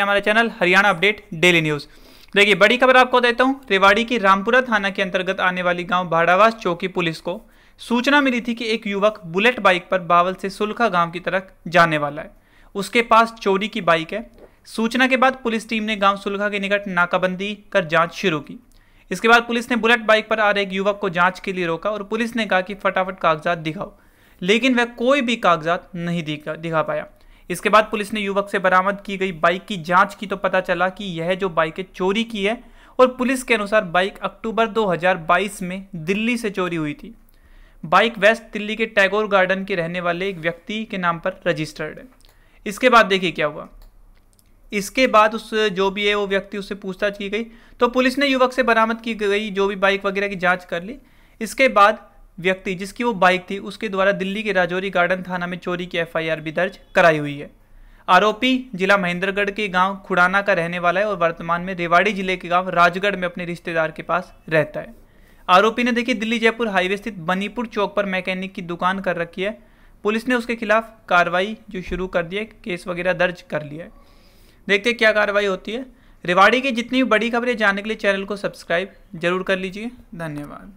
हमारा channel Haryana update daily news देखिए बड़ी खबर आपको देता हूँ रेवाड़ी की रामपुरा थाना के अंतर्गत आने वाली गांव भाड़ावास चौकी पुलिस को सूचना मिली थी कि एक युवक बुलेट बाइक पर बावल से सुलखा गांव की तरफ जाने वाला है उसके पास चोरी की बाइक है सूचना के बाद पुलिस टीम ने गांव सुलखा के निकट नाकाबंदी कर जांच शुरू की इसके बाद पुलिस ने बुलेट बाइक पर आ रहे एक युवक को जांच के लिए रोका और पुलिस ने कहा कि फटाफट कागजात दिखाओ लेकिन वह कोई भी कागजात नहीं दिखा दिखा पाया इसके बाद पुलिस ने युवक से बरामद की गई बाइक की जांच की तो पता चला कि यह जो बाइक है चोरी की है और पुलिस के अनुसार बाइक अक्टूबर 2022 में दिल्ली से चोरी हुई थी बाइक वेस्ट दिल्ली के टैगोर गार्डन के रहने वाले एक व्यक्ति के नाम पर रजिस्टर्ड है इसके बाद देखिए क्या हुआ इसके बाद उस जो भी है वो व्यक्ति उससे पूछताछ की गई तो पुलिस ने युवक से बरामद की गई जो भी बाइक वगैरह की जाँच कर ली इसके बाद व्यक्ति जिसकी वो बाइक थी उसके द्वारा दिल्ली के राजौरी गार्डन थाना में चोरी की एफआईआर भी दर्ज कराई हुई है आरोपी जिला महेंद्रगढ़ के गांव खुड़ाना का रहने वाला है और वर्तमान में रेवाड़ी जिले के गांव राजगढ़ में अपने रिश्तेदार के पास रहता है आरोपी ने देखिए दिल्ली जयपुर हाईवे स्थित बनीपुर चौक पर मैकेनिक की दुकान कर रखी है पुलिस ने उसके खिलाफ कार्रवाई जो शुरू कर दी है केस वगैरह दर्ज कर लिया है देखते हैं क्या कार्रवाई होती है रेवाड़ी की जितनी भी बड़ी खबरें जानने के लिए चैनल को सब्सक्राइब जरूर कर लीजिए धन्यवाद